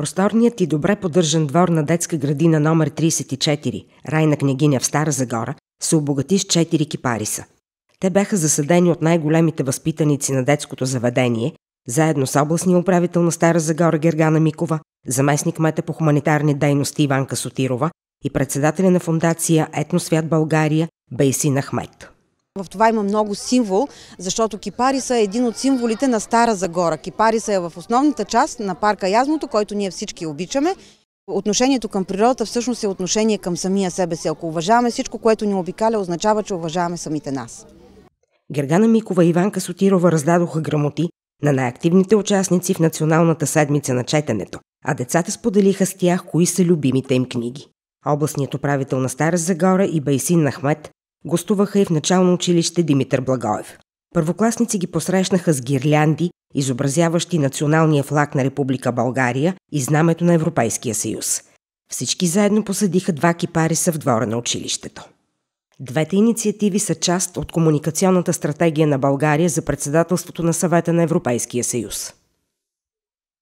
Просторният и добре поддържан двор на детска градина номер 34, Райна княгиня в Стара Загора, се обогати с 4 кипариса. Те бяха засадени от най-големите възпитаници на детското заведение, заедно с областния управител на Стара Загора Гергана Микова, заместник мета по хуманитарни дейности Иванка Сотирова и председателя на фундация Етносвят България Бейсин Ахмет. В това има много символ, защото кипариса е един от символите на Стара Загора. Кипариса е в основната част на парка Язното, който ние всички обичаме. Отношението към природата всъщност е отношение към самия себе си. Ако уважаваме всичко, което ни обикаля, означава, че уважаваме самите нас. Гергана Микова и Иванка Сотирова раздадоха грамоти на най-активните участници в Националната седмица на четенето, а децата споделиха с тях кои са любимите им книги. Областният управител на Стара Загора и Байсин Нахмет Гостуваха и в начално училище Димитър Благоев. Първокласници ги посрещнаха с гирлянди, изобразяващи националния флаг на Република България и знамето на Европейския съюз. Всички заедно посадиха два кипариса в двора на училището. Двете инициативи са част от комуникационната стратегия на България за председателството на съвета на Европейския съюз.